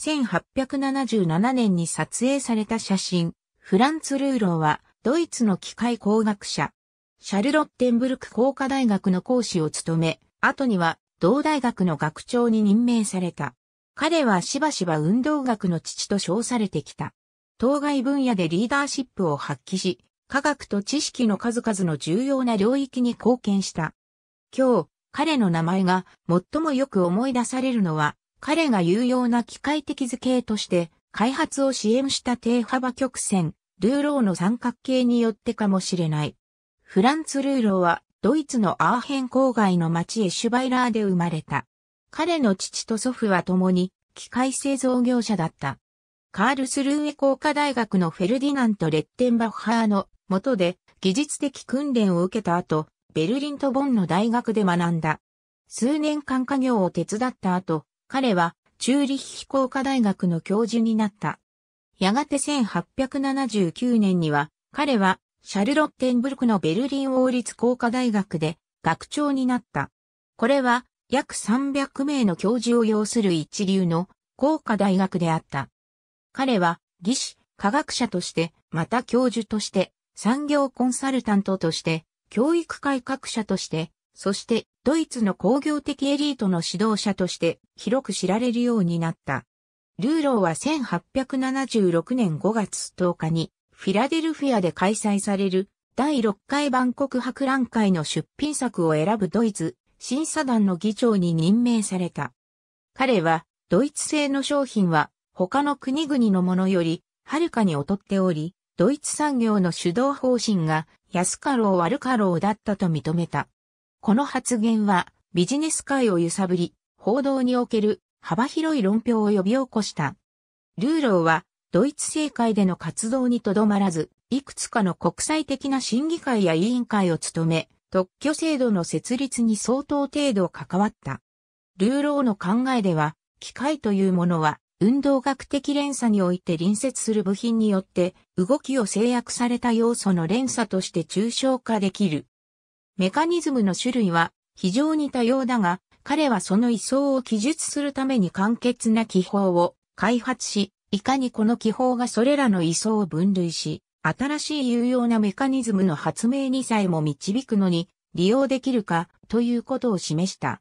1877年に撮影された写真、フランツ・ルーローは、ドイツの機械工学者、シャルロッテンブルク工科大学の講師を務め、後には同大学の学長に任命された。彼はしばしば運動学の父と称されてきた。当該分野でリーダーシップを発揮し、科学と知識の数々の重要な領域に貢献した。今日、彼の名前が最もよく思い出されるのは、彼が有用な機械的図形として開発を支援した低幅曲線、ルーローの三角形によってかもしれない。フランツ・ルーローはドイツのアーヘン郊外の町エシュバイラーで生まれた。彼の父と祖父は共に機械製造業者だった。カールスルーエ工科大学のフェルディナント・レッテンバッハーの下で技術的訓練を受けた後、ベルリンとボンの大学で学んだ。数年間家業を手伝った後、彼はチューリッヒ工科大学の教授になった。やがて1879年には、彼はシャルロッテンブルクのベルリン王立工科大学で学長になった。これは約300名の教授を要する一流の工科大学であった。彼は技師、科学者として、また教授として、産業コンサルタントとして、教育改革者として、そしてドイツの工業的エリートの指導者として広く知られるようになった。ルーローは1876年5月10日にフィラデルフィアで開催される第6回万国博覧会の出品作を選ぶドイツ審査団の議長に任命された。彼はドイツ製の商品は他の国々のものよりはるかに劣っており、ドイツ産業の主導方針が安かろう悪かろうだったと認めた。この発言はビジネス界を揺さぶり、報道における幅広い論評を呼び起こした。ルーローはドイツ政界での活動にとどまらず、いくつかの国際的な審議会や委員会を務め、特許制度の設立に相当程度関わった。ルーローの考えでは、機械というものは運動学的連鎖において隣接する部品によって動きを制約された要素の連鎖として抽象化できるメカニズムの種類は非常に多様だが、彼はその位相を記述するために簡潔な気泡を開発し、いかにこの気泡がそれらの位相を分類し、新しい有用なメカニズムの発明にさえも導くのに利用できるかということを示した。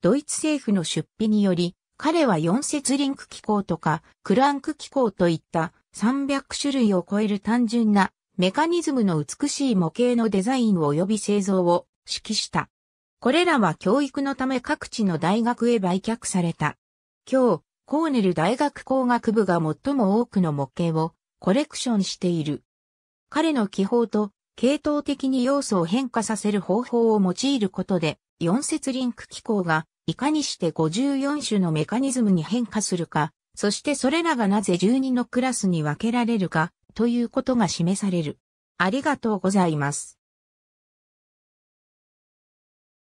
ドイツ政府の出費により、彼は4節リンク機構とかクランク機構といった300種類を超える単純なメカニズムの美しい模型のデザイン及び製造を指揮した。これらは教育のため各地の大学へ売却された。今日、コーネル大学工学部が最も多くの模型をコレクションしている。彼の気泡と系統的に要素を変化させる方法を用いることで、四節リンク機構がいかにして54種のメカニズムに変化するか、そしてそれらがなぜ12のクラスに分けられるか、ということが示される。ありがとうございます。